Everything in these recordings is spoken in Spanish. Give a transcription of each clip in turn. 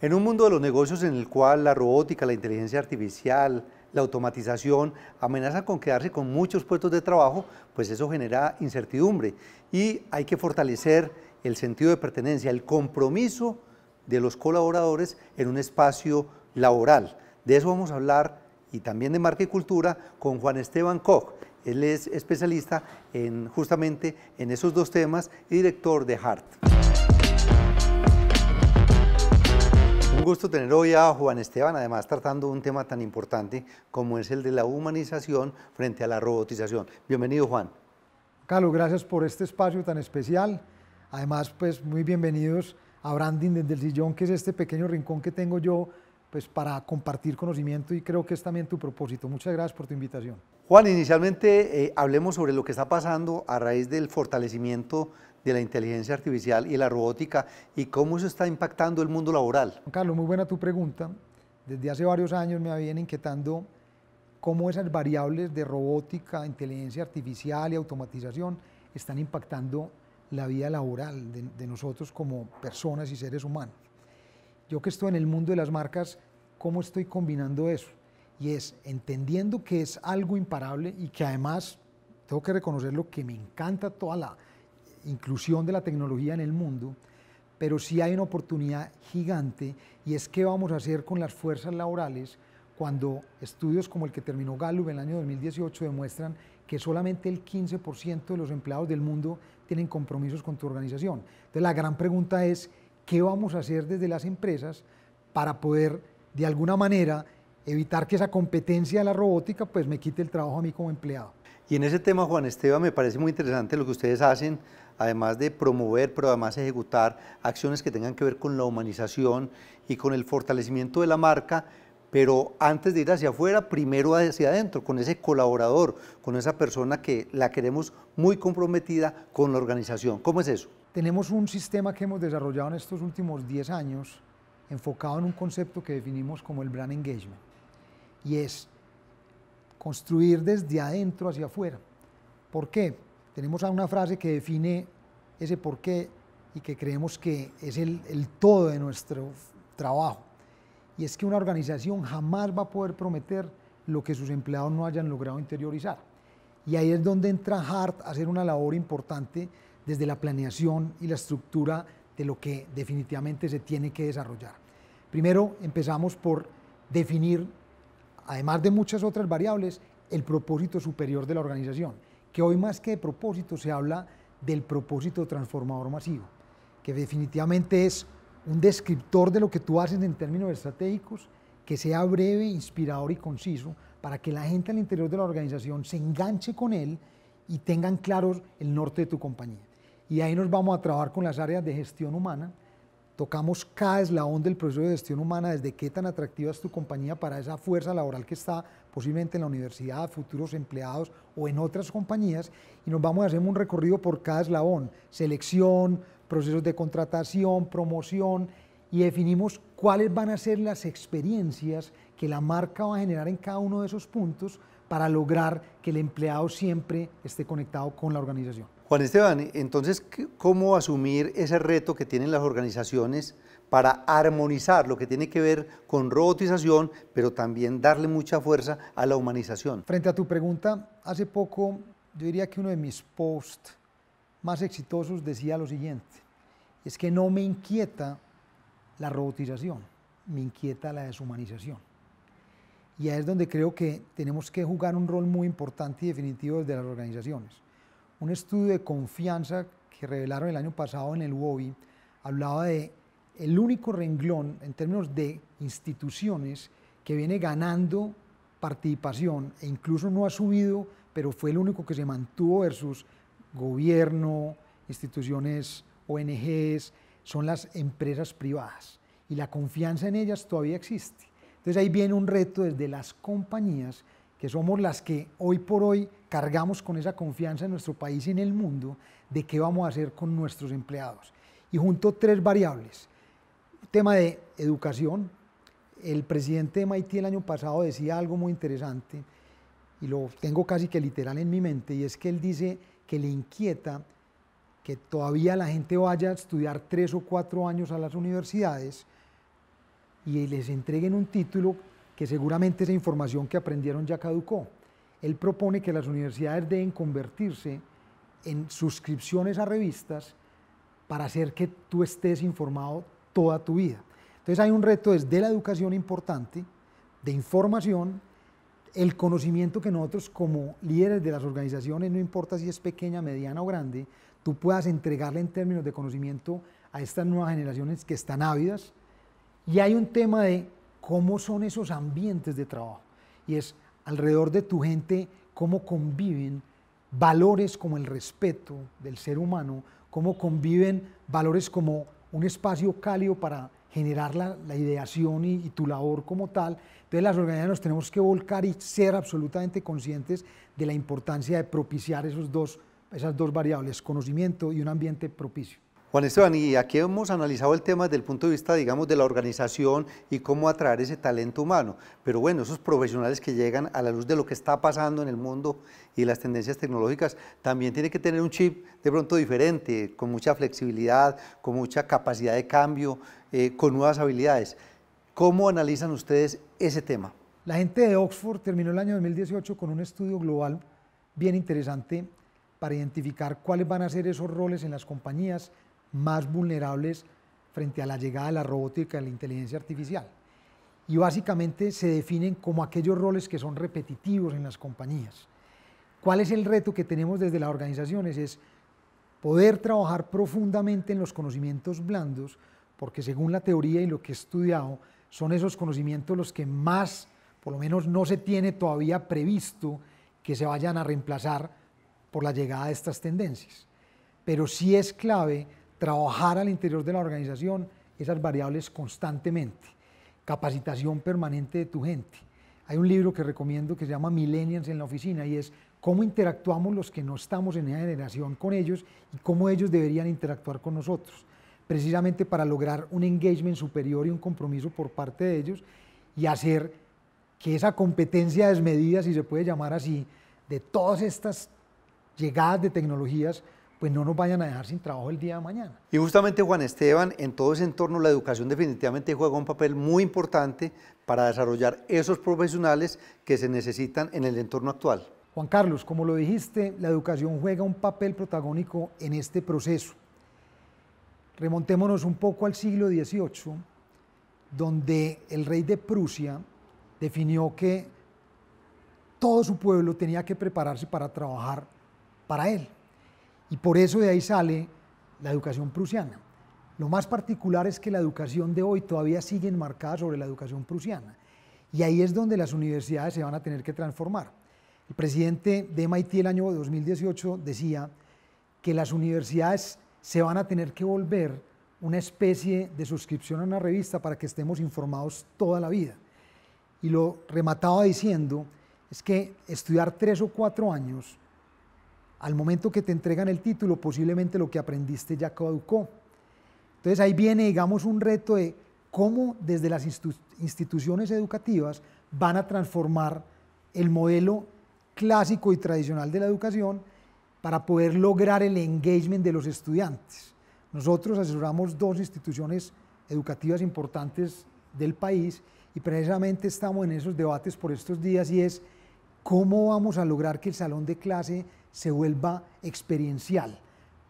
En un mundo de los negocios en el cual la robótica, la inteligencia artificial, la automatización amenazan con quedarse con muchos puestos de trabajo, pues eso genera incertidumbre y hay que fortalecer el sentido de pertenencia, el compromiso de los colaboradores en un espacio laboral. De eso vamos a hablar y también de marca y cultura con Juan Esteban Koch. Él es especialista en, justamente en esos dos temas y director de HART. gusto tener hoy a Juan Esteban, además tratando un tema tan importante como es el de la humanización frente a la robotización. Bienvenido, Juan. Carlos, gracias por este espacio tan especial. Además, pues muy bienvenidos a Branding desde el Sillón, que es este pequeño rincón que tengo yo pues para compartir conocimiento y creo que es también tu propósito. Muchas gracias por tu invitación. Juan, inicialmente eh, hablemos sobre lo que está pasando a raíz del fortalecimiento de la inteligencia artificial y la robótica y cómo eso está impactando el mundo laboral. Carlos, muy buena tu pregunta. Desde hace varios años me habían inquietando cómo esas variables de robótica, inteligencia artificial y automatización están impactando la vida laboral de nosotros como personas y seres humanos yo que estoy en el mundo de las marcas, ¿cómo estoy combinando eso? Y es entendiendo que es algo imparable y que además tengo que reconocer lo que me encanta toda la inclusión de la tecnología en el mundo, pero sí hay una oportunidad gigante y es qué vamos a hacer con las fuerzas laborales cuando estudios como el que terminó Gallup en el año 2018 demuestran que solamente el 15% de los empleados del mundo tienen compromisos con tu organización. Entonces la gran pregunta es, qué vamos a hacer desde las empresas para poder, de alguna manera, evitar que esa competencia de la robótica pues me quite el trabajo a mí como empleado. Y en ese tema, Juan Esteban, me parece muy interesante lo que ustedes hacen, además de promover, pero además ejecutar acciones que tengan que ver con la humanización y con el fortalecimiento de la marca, pero antes de ir hacia afuera, primero hacia adentro, con ese colaborador, con esa persona que la queremos muy comprometida con la organización. ¿Cómo es eso? Tenemos un sistema que hemos desarrollado en estos últimos 10 años enfocado en un concepto que definimos como el brand engagement y es construir desde adentro hacia afuera. ¿Por qué? Tenemos una frase que define ese por qué y que creemos que es el, el todo de nuestro trabajo. Y es que una organización jamás va a poder prometer lo que sus empleados no hayan logrado interiorizar. Y ahí es donde entra Hart a hacer una labor importante desde la planeación y la estructura de lo que definitivamente se tiene que desarrollar. Primero empezamos por definir, además de muchas otras variables, el propósito superior de la organización, que hoy más que de propósito se habla del propósito transformador masivo, que definitivamente es un descriptor de lo que tú haces en términos estratégicos, que sea breve, inspirador y conciso, para que la gente al interior de la organización se enganche con él y tengan claro el norte de tu compañía y ahí nos vamos a trabajar con las áreas de gestión humana. Tocamos cada eslabón del proceso de gestión humana, desde qué tan atractiva es tu compañía para esa fuerza laboral que está posiblemente en la universidad, futuros empleados o en otras compañías, y nos vamos a hacer un recorrido por cada eslabón, selección, procesos de contratación, promoción, y definimos cuáles van a ser las experiencias que la marca va a generar en cada uno de esos puntos para lograr que el empleado siempre esté conectado con la organización. Juan Esteban, entonces, ¿cómo asumir ese reto que tienen las organizaciones para armonizar lo que tiene que ver con robotización, pero también darle mucha fuerza a la humanización? Frente a tu pregunta, hace poco yo diría que uno de mis posts más exitosos decía lo siguiente, es que no me inquieta la robotización, me inquieta la deshumanización. Y ahí es donde creo que tenemos que jugar un rol muy importante y definitivo desde las organizaciones. Un estudio de confianza que revelaron el año pasado en el UOBI hablaba de el único renglón en términos de instituciones que viene ganando participación e incluso no ha subido, pero fue el único que se mantuvo versus gobierno, instituciones, ONGs, son las empresas privadas y la confianza en ellas todavía existe. Entonces ahí viene un reto desde las compañías que somos las que hoy por hoy cargamos con esa confianza en nuestro país y en el mundo de qué vamos a hacer con nuestros empleados. Y junto tres variables. Tema de educación. El presidente de MIT el año pasado decía algo muy interesante y lo tengo casi que literal en mi mente y es que él dice que le inquieta que todavía la gente vaya a estudiar tres o cuatro años a las universidades y les entreguen un título que seguramente esa información que aprendieron ya caducó. Él propone que las universidades deben convertirse en suscripciones a revistas para hacer que tú estés informado toda tu vida. Entonces hay un reto desde la educación importante, de información, el conocimiento que nosotros como líderes de las organizaciones, no importa si es pequeña, mediana o grande, tú puedas entregarle en términos de conocimiento a estas nuevas generaciones que están ávidas. Y hay un tema de cómo son esos ambientes de trabajo. Y es alrededor de tu gente, cómo conviven valores como el respeto del ser humano, cómo conviven valores como un espacio cálido para generar la, ideación y, tu labor como tal. Entonces las organizaciones nos tenemos que volcar y ser absolutamente conscientes de la importancia de propiciar esos dos, esas dos variables, conocimiento y un ambiente propicio. Juan Esteban, y aquí hemos analizado el tema desde el punto de vista, digamos, de la organización y cómo atraer ese talento humano. Pero bueno, esos profesionales que llegan a la luz de lo que está pasando en el mundo y las tendencias tecnológicas, también tienen que tener un chip de pronto diferente, con mucha flexibilidad, con mucha capacidad de cambio, eh, con nuevas habilidades. ¿Cómo analizan ustedes ese tema? La gente de Oxford terminó el año 2018 con un estudio global bien interesante para identificar cuáles van a ser esos roles en las compañías más vulnerables frente a la llegada de la robótica y la inteligencia artificial. Y básicamente se definen como aquellos roles que son repetitivos en las compañías. ¿Cuál es el reto que tenemos desde las organizaciones? Es poder trabajar profundamente en los conocimientos blandos, porque según la teoría y lo que he estudiado, son esos conocimientos los que más, por lo menos no se tiene todavía previsto que se vayan a reemplazar por la llegada de estas tendencias. Pero sí es clave trabajar al interior de la organización esas variables constantemente, capacitación permanente de tu gente. Hay un libro que recomiendo que se llama Millennials en la oficina y es cómo interactuamos los que no estamos en esa generación con ellos y cómo ellos deberían interactuar con nosotros, precisamente para lograr un engagement superior y un compromiso por parte de ellos y hacer que esa competencia desmedida, si se puede llamar así, de todas estas llegadas de tecnologías pues no nos vayan a dejar sin trabajo el día de mañana. Y justamente Juan Esteban, en todo ese entorno la educación definitivamente juega un papel muy importante para desarrollar esos profesionales que se necesitan en el entorno actual. Juan Carlos, como lo dijiste, la educación juega un papel protagónico en este proceso. Remontémonos un poco al siglo XVIII, donde el rey de Prusia definió que todo su pueblo tenía que prepararse para trabajar para él. Y por eso de ahí sale la educación prusiana. Lo más particular es que la educación de hoy todavía sigue enmarcada sobre la educación prusiana. Y ahí es donde las universidades se van a tener que transformar. El presidente de MIT el año 2018 decía que las universidades se van a tener que volver una especie de suscripción a una revista para que estemos informados toda la vida. Y lo remataba diciendo es que estudiar tres o cuatro años al momento que te entregan el título, posiblemente lo que aprendiste ya caducó. Entonces ahí viene, digamos, un reto de cómo desde las instituciones educativas van a transformar el modelo clásico y tradicional de la educación para poder lograr el engagement de los estudiantes. Nosotros asesoramos dos instituciones educativas importantes del país y precisamente estamos en esos debates por estos días y es cómo vamos a lograr que el salón de clase se vuelva experiencial,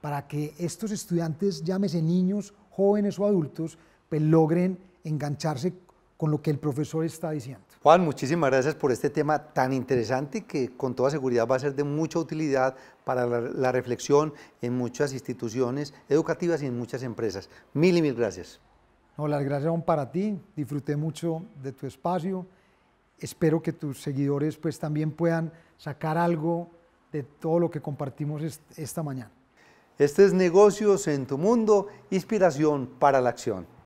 para que estos estudiantes, llámese niños, jóvenes o adultos, pues logren engancharse con lo que el profesor está diciendo. Juan, muchísimas gracias por este tema tan interesante que con toda seguridad va a ser de mucha utilidad para la, reflexión en muchas instituciones educativas y en muchas empresas. Mil y mil gracias. No, las gracias son para ti. Disfruté mucho de tu espacio. Espero que tus seguidores pues también puedan sacar algo de todo lo que compartimos esta mañana. Este es Negocios en tu Mundo, inspiración para la acción.